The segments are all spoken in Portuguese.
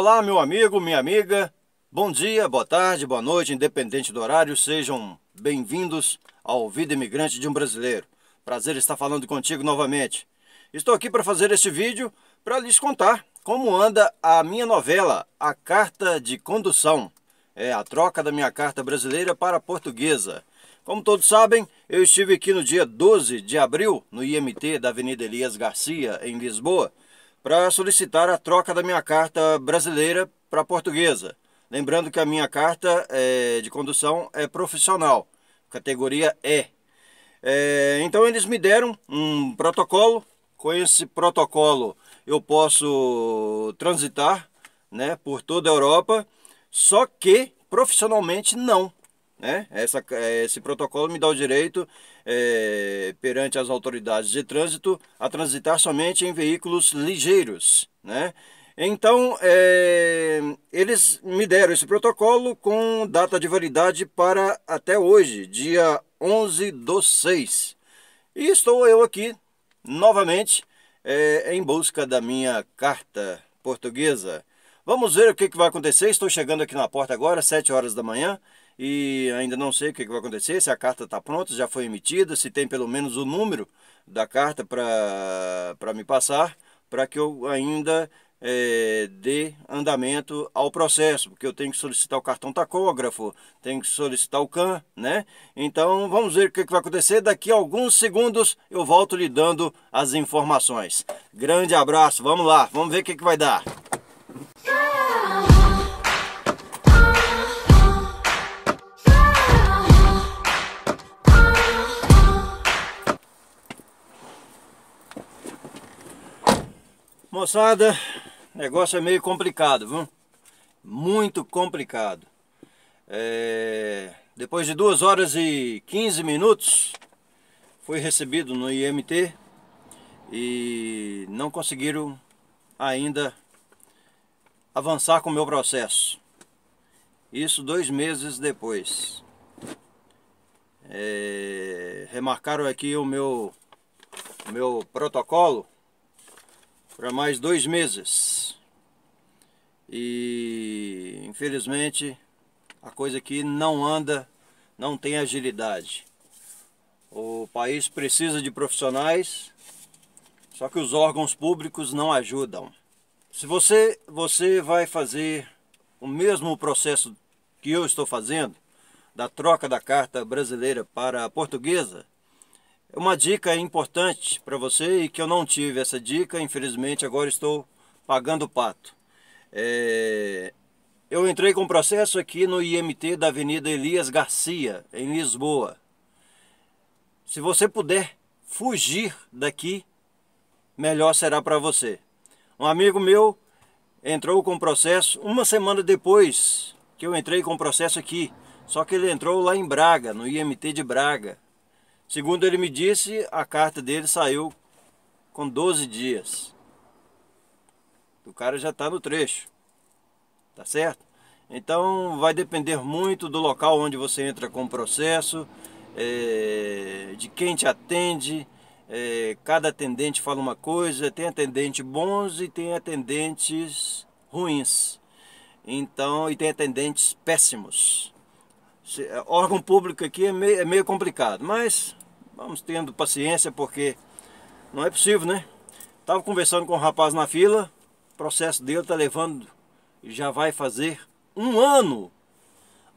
Olá, meu amigo, minha amiga. Bom dia, boa tarde, boa noite, independente do horário, sejam bem-vindos ao Vida Imigrante de um Brasileiro. Prazer estar falando contigo novamente. Estou aqui para fazer este vídeo para lhes contar como anda a minha novela, A Carta de Condução. É a troca da minha carta brasileira para a portuguesa. Como todos sabem, eu estive aqui no dia 12 de abril, no IMT da Avenida Elias Garcia, em Lisboa, para solicitar a troca da minha carta brasileira para portuguesa. Lembrando que a minha carta é, de condução é profissional, categoria E. É, então eles me deram um protocolo, com esse protocolo eu posso transitar né, por toda a Europa, só que profissionalmente não né? Essa, é, esse protocolo me dá o direito, é, perante as autoridades de trânsito, a transitar somente em veículos ligeiros, né? Então, é, eles me deram esse protocolo com data de validade para até hoje, dia 11 do 6. E estou eu aqui, novamente, é, em busca da minha carta portuguesa. Vamos ver o que, que vai acontecer. Estou chegando aqui na porta agora, 7 horas da manhã e ainda não sei o que vai acontecer, se a carta está pronta, já foi emitida, se tem pelo menos o número da carta para me passar, para que eu ainda é, dê andamento ao processo, porque eu tenho que solicitar o cartão tacógrafo, tenho que solicitar o CAN, né? Então vamos ver o que, vai acontecer. Daqui a alguns segundos eu volto lhe dando as informações. Grande abraço, vamos lá, vamos ver o que vai dar. Moçada, negócio é meio complicado, viu? Muito complicado. É... Depois de 2 horas e 15 minutos, fui recebido no IMT e não conseguiram ainda avançar com o meu processo. Isso dois meses depois. É... Remarcaram aqui o meu, o meu protocolo para mais dois meses. E infelizmente a coisa aqui não anda, não tem agilidade. O país precisa de profissionais, só que os órgãos públicos não ajudam. Se você, você vai fazer o mesmo processo que eu estou fazendo, da troca da carta brasileira para a portuguesa, uma dica importante para você e que eu não tive essa dica, infelizmente agora estou pagando o pato. É... Eu entrei com processo aqui no IMT da Avenida Elias Garcia, em Lisboa. Se você puder fugir daqui, melhor será para você. Um amigo meu entrou com processo uma semana depois que eu entrei com processo aqui. Só que ele entrou lá em Braga, no IMT de Braga. Segundo ele me disse, a carta dele saiu com 12 dias. O cara já está no trecho. Tá certo? Então vai depender muito do local onde você entra com o processo, é, de quem te atende. É, cada atendente fala uma coisa, tem atendente bons e tem atendentes ruins. Então, e tem atendentes péssimos. Se, é, órgão público aqui é meio, é meio complicado, mas Vamos tendo paciência porque não é possível, né? Tava conversando com o um rapaz na fila, o processo dele tá levando, já vai fazer um ano.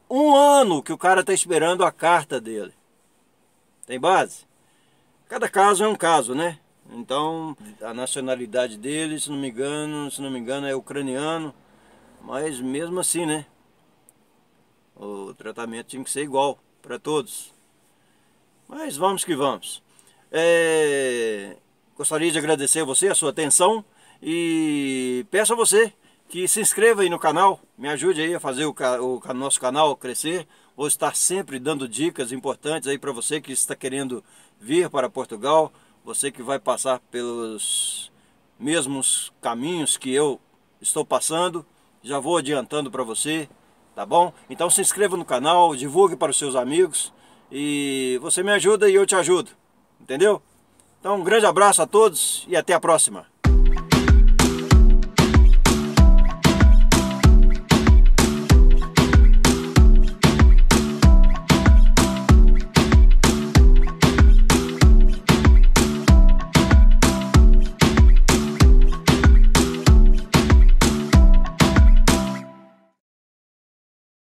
Um ano que o cara tá esperando a carta dele. Tem base? Cada caso é um caso, né? Então, a nacionalidade dele, se não me engano, se não me engano, é ucraniano. Mas mesmo assim, né? O tratamento tinha que ser igual para todos. Mas vamos que vamos. É... Gostaria de agradecer a você, a sua atenção e peço a você que se inscreva aí no canal, me ajude aí a fazer o, ca... o nosso canal crescer. Vou estar sempre dando dicas importantes aí para você que está querendo vir para Portugal, você que vai passar pelos mesmos caminhos que eu estou passando, já vou adiantando para você, tá bom? Então se inscreva no canal, divulgue para os seus amigos e você me ajuda e eu te ajudo. Entendeu? Então, um grande abraço a todos e até a próxima.